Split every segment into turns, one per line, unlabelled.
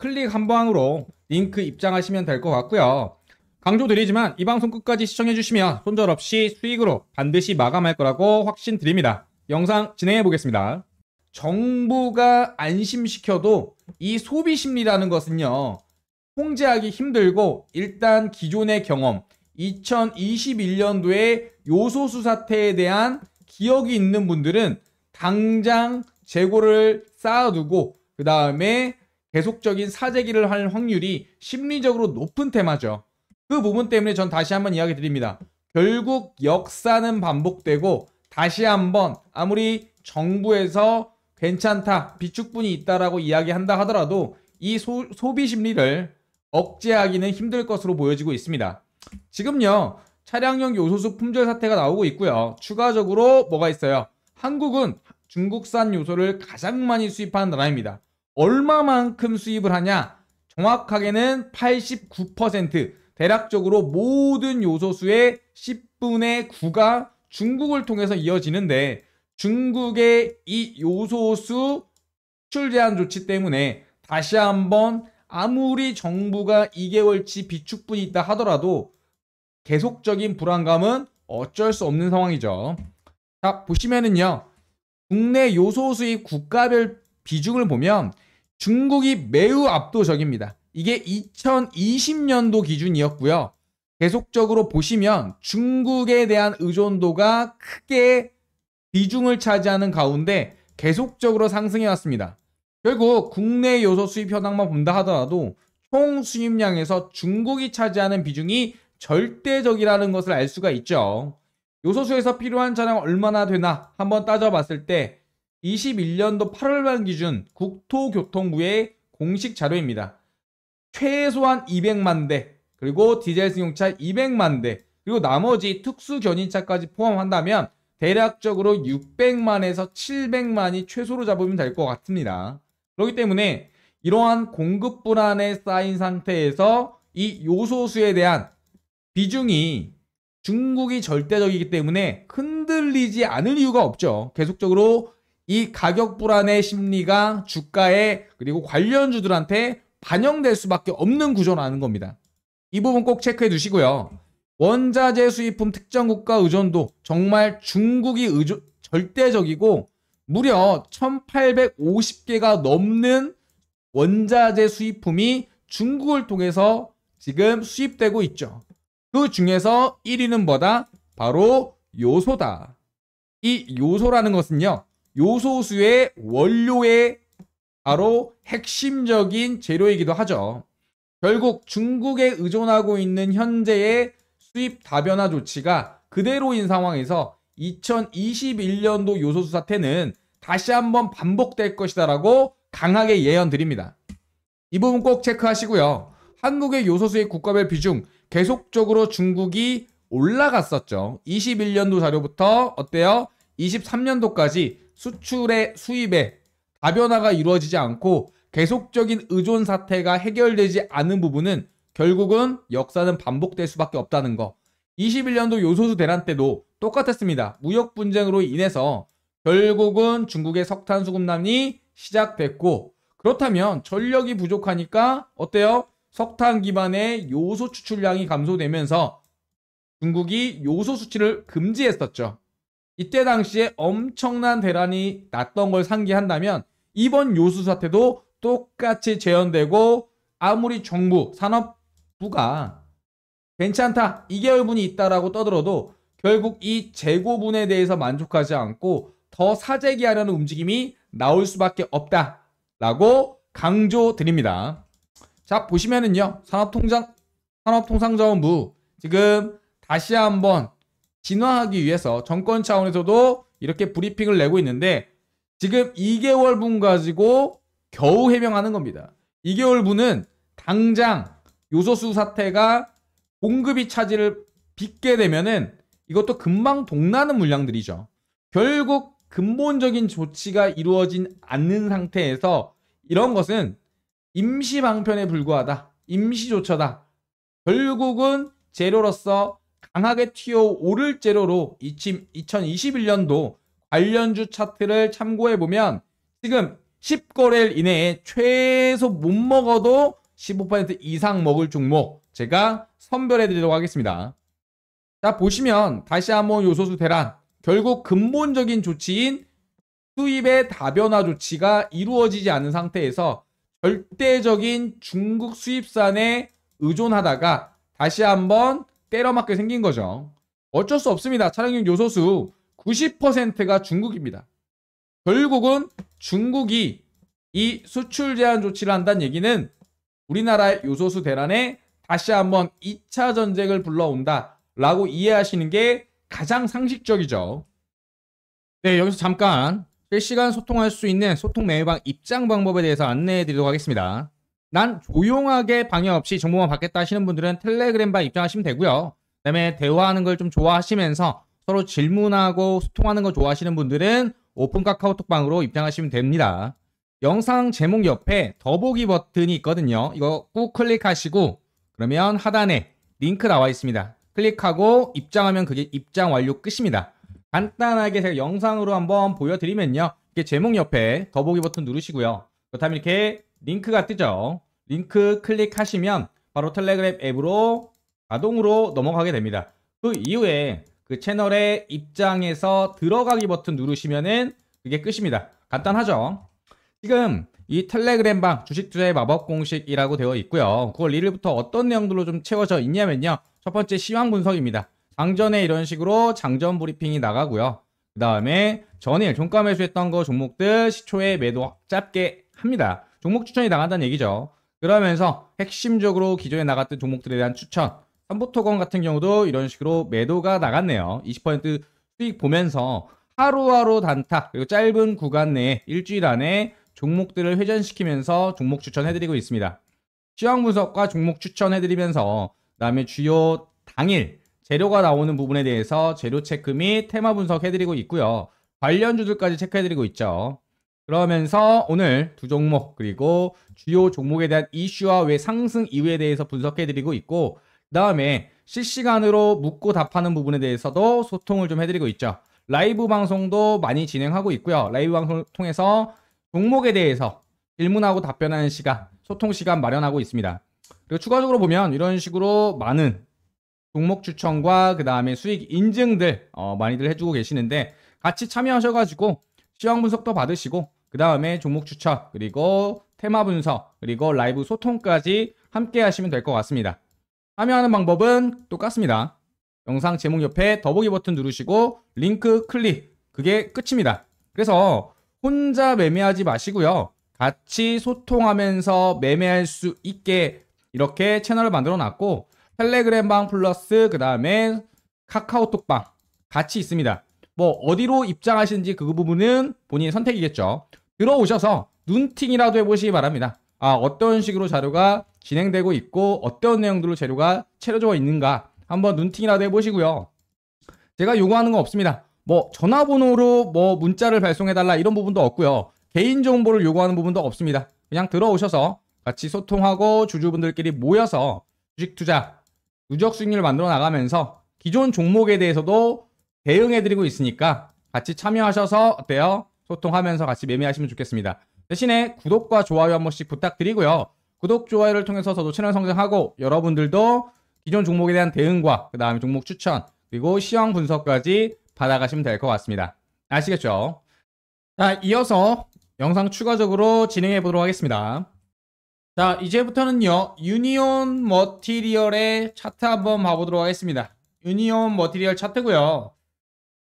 클릭 한 방으로 링크 입장하시면 될 것 같고요. 강조드리지만 이 방송 끝까지 시청해주시면 손절 없이 수익으로 반드시 마감할 거라고 확신드립니다. 영상 진행해 보겠습니다. 정부가 안심시켜도 이 소비 심리라는 것은요. 통제하기 힘들고 일단 기존의 경험 2021년도에 요소수 사태에 대한 기억이 있는 분들은 당장 재고를 쌓아두고 그 다음에 계속적인 사재기를 할 확률이 심리적으로 높은 테마죠. 그 부분 때문에 전 다시 한번 이야기 드립니다. 결국 역사는 반복되고 다시 한번 아무리 정부에서 괜찮다, 비축분이 있다라고 이야기한다 하더라도 이 소, 소비 심리를 억제하기는 힘들 것으로 보여지고 있습니다. 지금요, 차량용 요소수 품절 사태가 나오고 있고요. 추가적으로 뭐가 있어요? 한국은 중국산 요소를 가장 많이 수입하는 나라입니다. 얼마만큼 수입을 하냐? 정확하게는 89% 대략적으로 모든 요소수의 10분의 9가 중국을 통해서 이어지는데 중국의 이 요소수 수출 제한 조치 때문에 다시 한번 아무리 정부가 2개월치 비축분이 있다 하더라도 계속적인 불안감은 어쩔 수 없는 상황이죠. 자, 보시면은요. 국내 요소수입 국가별 비중을 보면 중국이 매우 압도적입니다. 이게 2020년도 기준이었고요. 계속적으로 보시면 중국에 대한 의존도가 크게 비중을 차지하는 가운데 계속적으로 상승해 왔습니다. 결국 국내 요소 수입 현황만 본다 하더라도 총 수입량에서 중국이 차지하는 비중이 절대적이라는 것을 알 수가 있죠. 요소수에서 필요한 차량 얼마나 되나 한번 따져봤을 때 21년도 8월말 기준 국토교통부의 공식 자료입니다. 최소한 200만 대, 그리고 디젤 승용차 200만 대, 그리고 나머지 특수 견인차까지 포함한다면 대략적으로 600만에서 700만이 최소로 잡으면 될 것 같습니다. 그렇기 때문에 이러한 공급 불안에 쌓인 상태에서 이 요소수에 대한 비중이 중국이 절대적이기 때문에 흔들리지 않을 이유가 없죠. 계속적으로 이 가격 불안의 심리가 주가에 그리고 관련주들한테 반영될 수밖에 없는 구조라는 겁니다. 이 부분 꼭 체크해 두시고요. 원자재 수입품 특정 국가 의존도 정말 중국이 의존, 절대적이고 무려 1850개가 넘는 원자재 수입품이 중국을 통해서 지금 수입되고 있죠. 그 중에서 1위는 뭐다? 바로 요소다. 이 요소라는 것은요. 요소수의 원료의 바로 핵심적인 재료이기도 하죠. 결국 중국에 의존하고 있는 현재의 수입 다변화 조치가 그대로인 상황에서 2021년도 요소수 사태는 다시 한번 반복될 것이다라고 강하게 예언드립니다. 이 부분 꼭 체크하시고요. 한국의 요소수의 국가별 비중 계속적으로 중국이 올라갔었죠. 21년도 자료부터 어때요? 23년도까지 수출의 수입에 다변화가 이루어지지 않고 계속적인 의존 사태가 해결되지 않은 부분은 결국은 역사는 반복될 수밖에 없다는 거. 21년도 요소수 대란 때도 똑같았습니다. 무역 분쟁으로 인해서 결국은 중국의 석탄 수급난이 시작됐고 그렇다면 전력이 부족하니까 어때요? 석탄 기반의 요소 추출량이 감소되면서 중국이 요소 수출을 금지했었죠. 이때 당시에 엄청난 대란이 났던 걸 상기한다면 이번 요수 사태도 똑같이 재현되고 아무리 정부, 산업부가 괜찮다, 2개월분이 있다라고 떠들어도 결국 이 재고분에 대해서 만족하지 않고 더 사재기 하려는 움직임이 나올 수밖에 없다라고 강조드립니다. 자, 보시면은요. 산업통장, 산업통상자원부 지금 다시 한번 진화하기 위해서 정권 차원에서도 이렇게 브리핑을 내고 있는데 지금 2개월분 가지고 겨우 해명하는 겁니다. 2개월분은 당장 요소수 사태가 공급이 차질을 빚게 되면은 이것도 금방 동나는 물량들이죠. 결국 근본적인 조치가 이루어진 않는 상태에서 이런 것은 임시 방편에 불과하다. 임시조처다. 결국은 재료로서 강하게 튀어오를 재료로 2021년도 관련주 차트를 참고해보면 지금 10거래일 이내에 최소 못 먹어도 15% 이상 먹을 종목 제가 선별해드리도록 하겠습니다. 자 보시면 다시 한번 요소수 대란 결국 근본적인 조치인 수입의 다변화 조치가 이루어지지 않은 상태에서 절대적인 중국 수입산에 의존하다가 다시 한번 때려 맞게 생긴 거죠. 어쩔 수 없습니다. 차량용 요소수 90%가 중국입니다. 결국은 중국이 이 수출 제한 조치를 한다는 얘기는 우리나라의 요소수 대란에 다시 한번 2차 전쟁을 불러온다 라고 이해하시는 게 가장 상식적이죠. 네, 여기서 잠깐 실시간 소통할 수 있는 소통 메일방 입장 방법에 대해서 안내해 드리도록 하겠습니다. 난 조용하게 방해 없이 정보만 받겠다 하시는 분들은 텔레그램 바 입장하시면 되고요. 그다음에 대화하는 걸 좀 좋아하시면서 서로 질문하고 소통하는 거 좋아하시는 분들은 오픈 카카오톡방으로 입장하시면 됩니다. 영상 제목 옆에 더보기 버튼이 있거든요. 이거 꾹 클릭하시고 그러면 하단에 링크 나와 있습니다. 클릭하고 입장하면 그게 입장 완료 끝입니다. 간단하게 제가 영상으로 한번 보여드리면요. 이게 제목 옆에 더보기 버튼 누르시고요. 그렇다면 이렇게 링크가 뜨죠. 링크 클릭하시면 바로 텔레그램 앱으로 자동으로 넘어가게 됩니다. 그 이후에 그 채널에 입장해서 들어가기 버튼 누르시면은 그게 끝입니다. 간단하죠? 지금 이 텔레그램 방 주식투자의 마법 공식이라고 되어 있고요. 그걸 1일부터 어떤 내용들로 좀 채워져 있냐면요. 첫 번째 시황 분석입니다. 장전에 이런 식으로 장전 브리핑이 나가고요. 그 다음에 전일 종가 매수했던 거 종목들 시초에 매도 짧게 합니다. 종목 추천이 나간다는 얘기죠. 그러면서 핵심적으로 기존에 나갔던 종목들에 대한 추천 삼보토건 같은 경우도 이런 식으로 매도가 나갔네요. 20% 수익 보면서 하루하루 단타 그리고 짧은 구간 내에 일주일 안에 종목들을 회전시키면서 종목 추천해드리고 있습니다. 시황 분석과 종목 추천해드리면서 그다음에 주요 당일 재료가 나오는 부분에 대해서 재료 체크 및 테마 분석해드리고 있고요. 관련주들까지 체크해드리고 있죠. 그러면서 오늘 두 종목 그리고 주요 종목에 대한 이슈와 왜 상승 이유에 대해서 분석해드리고 있고 그 다음에 실시간으로 묻고 답하는 부분에 대해서도 소통을 좀 해드리고 있죠. 라이브 방송도 많이 진행하고 있고요. 라이브 방송을 통해서 종목에 대해서 질문하고 답변하는 시간, 소통 시간 마련하고 있습니다. 그리고 추가적으로 보면 이런 식으로 많은 종목 추천과 그 다음에 수익 인증들 어, 많이들 해주고 계시는데 같이 참여하셔가지고 시황 분석도 받으시고 그 다음에 종목 추천, 그리고 테마 분석, 그리고 라이브 소통까지 함께 하시면 될 것 같습니다. 참여하는 방법은 똑같습니다. 영상 제목 옆에 더보기 버튼 누르시고 링크 클릭, 그게 끝입니다. 그래서 혼자 매매하지 마시고요. 같이 소통하면서 매매할 수 있게 이렇게 채널을 만들어 놨고 텔레그램방 플러스 그 다음에 카카오톡방 같이 있습니다. 뭐 어디로 입장하시는지 그 부분은 본인 의 선택이겠죠. 들어오셔서 눈팅이라도 해보시기 바랍니다. 아, 어떤 식으로 자료가 진행되고 있고 어떤 내용들로 재료가 채려져 있는가 한번 눈팅이라도 해보시고요. 제가 요구하는 건 없습니다. 뭐 전화번호로 뭐 문자를 발송해달라 이런 부분도 없고요. 개인정보를 요구하는 부분도 없습니다. 그냥 들어오셔서 같이 소통하고 주주분들끼리 모여서 주식 투자, 누적 수익률 만들어 나가면서 기존 종목에 대해서도 대응해드리고 있으니까 같이 참여하셔서 어때요? 소통하면서 같이 매매하시면 좋겠습니다. 대신에 구독과 좋아요 한 번씩 부탁드리고요. 구독, 좋아요를 통해서 저도 채널 성장하고 여러분들도 기존 종목에 대한 대응과 그 다음에 종목 추천 그리고 시황 분석까지 받아가시면 될 것 같습니다. 아시겠죠? 자, 이어서 영상 추가적으로 진행해 보도록 하겠습니다. 자, 이제부터는요. 유니온 머티리얼의 차트 한번 봐보도록 하겠습니다. 유니온 머티리얼 차트고요.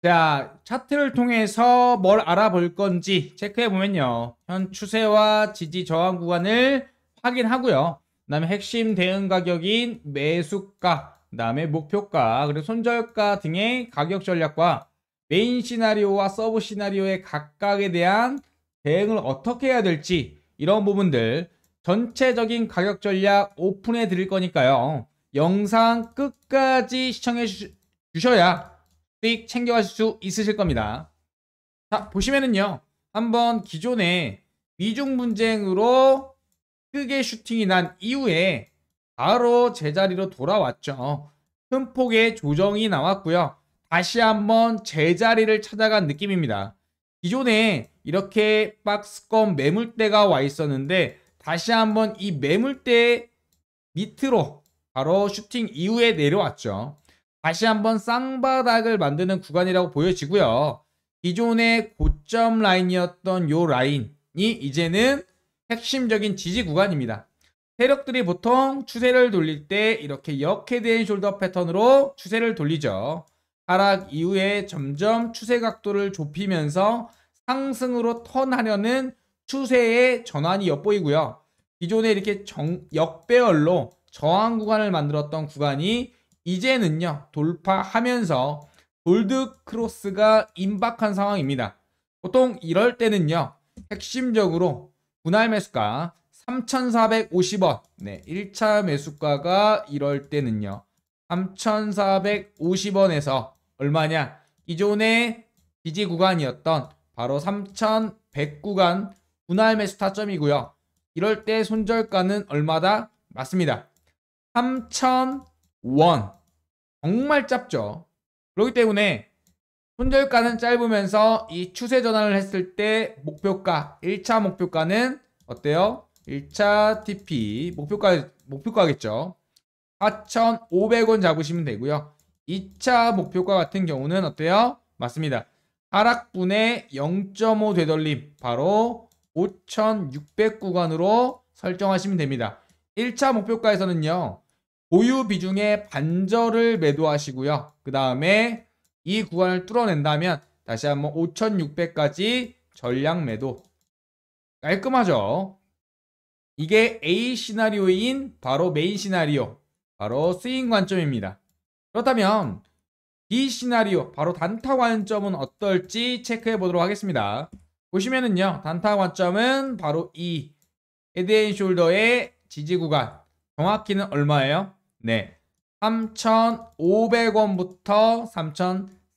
자, 차트를 통해서 뭘 알아볼 건지 체크해 보면요. 현 추세와 지지 저항 구간을 확인하고요. 그다음에 핵심 대응 가격인 매수가, 그다음에 목표가, 그리고 손절가 등의 가격 전략과 메인 시나리오와 서브 시나리오의 각각에 대한 대응을 어떻게 해야 될지 이런 부분들 전체적인 가격 전략 오픈해 드릴 거니까요. 영상 끝까지 시청해 주셔야 수익 챙겨가실 수 있으실 겁니다. 자, 보시면은요. 한번 기존에 미중 분쟁으로 크게 슈팅이 난 이후에 바로 제자리로 돌아왔죠. 큰 폭의 조정이 나왔고요. 다시 한번 제자리를 찾아간 느낌입니다. 기존에 이렇게 박스권 매물대가 와 있었는데 다시 한번 이 매물대 밑으로 바로 슈팅 이후에 내려왔죠. 다시 한번 쌍바닥을 만드는 구간이라고 보여지고요. 기존의 고점 라인이었던 요 라인이 이제는 핵심적인 지지 구간입니다. 세력들이 보통 추세를 돌릴 때 이렇게 역회대인 숄더 패턴으로 추세를 돌리죠. 하락 이후에 점점 추세 각도를 좁히면서 상승으로 턴하려는 추세의 전환이 엿보이고요. 기존에 이렇게 정, 역배열로 저항 구간을 만들었던 구간이 이제는요 돌파하면서 골드 크로스가 임박한 상황입니다. 보통 이럴 때는요 핵심적으로 분할 매수가 3,450원 네 1차 매수가가 이럴 때는요 3,450원에서 얼마냐 기존의 지지 구간이었던 바로 3,100 구간 분할 매수 타점이고요 이럴 때 손절가는 얼마다? 맞습니다 3,000원 정말 짧죠 그렇기 때문에 손절가는 짧으면서 이 추세 전환을 했을 때 목표가 1차 목표가는 어때요? 1차 TP 목표가 목표가겠죠 4,500원 잡으시면 되고요 2차 목표가 같은 경우는 어때요? 맞습니다 하락분의 0.5 되돌림 바로 5,600 구간으로 설정하시면 됩니다 1차 목표가에서는요 보유 비중의 반절을 매도하시고요. 그 다음에 이 구간을 뚫어낸다면 다시 한번 5,600까지 전량 매도. 깔끔하죠? 이게 A 시나리오인 바로 메인 시나리오, 바로 스윙 관점입니다. 그렇다면 B 시나리오, 바로 단타 관점은 어떨지 체크해 보도록 하겠습니다. 보시면은요, 단타 관점은 바로 이 헤드앤 숄더의 지지 구간, 정확히는 얼마예요? 네. 3,500원부터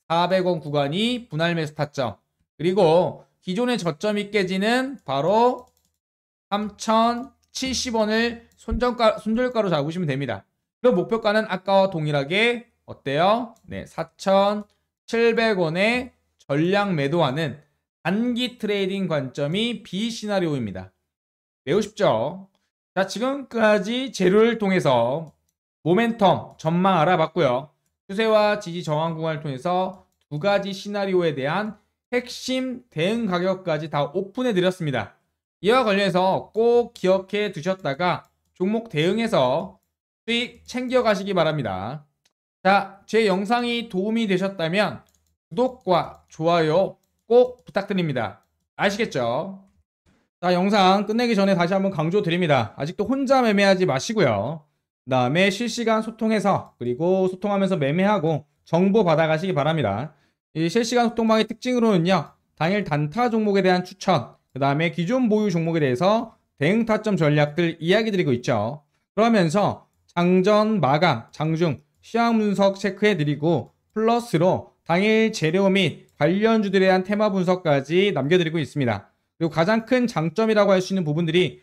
3,400원 구간이 분할 매수 타점. 그리고 기존의 저점이 깨지는 바로 3,070원을 손절가, 손절가로 잡으시면 됩니다. 그럼 목표가는 아까와 동일하게 어때요? 네, 4,700원에 전량 매도하는 단기 트레이딩 관점이 B 시나리오입니다. 매우 쉽죠? 자, 지금까지 재료를 통해서 모멘텀, 전망 알아봤고요. 추세와 지지 저항 구간을 통해서 두 가지 시나리오에 대한 핵심 대응 가격까지 다 오픈해 드렸습니다. 이와 관련해서 꼭 기억해 두셨다가 종목 대응해서 수익 챙겨 가시기 바랍니다. 자, 제 영상이 도움이 되셨다면 구독과 좋아요 꼭 부탁드립니다. 아시겠죠? 자, 영상 끝내기 전에 다시 한번 강조드립니다. 아직도 혼자 매매하지 마시고요. 그 다음에 실시간 소통해서 그리고 소통하면서 매매하고 정보 받아가시기 바랍니다. 이 실시간 소통방의 특징으로는요. 당일 단타 종목에 대한 추천, 그 다음에 기존 보유 종목에 대해서 대응 타점 전략들 이야기 드리고 있죠. 그러면서 장전, 마감, 장중, 시황 분석 체크해 드리고 플러스로 당일 재료 및 관련주들에 대한 테마 분석까지 남겨드리고 있습니다. 그리고 가장 큰 장점이라고 할 수 있는 부분들이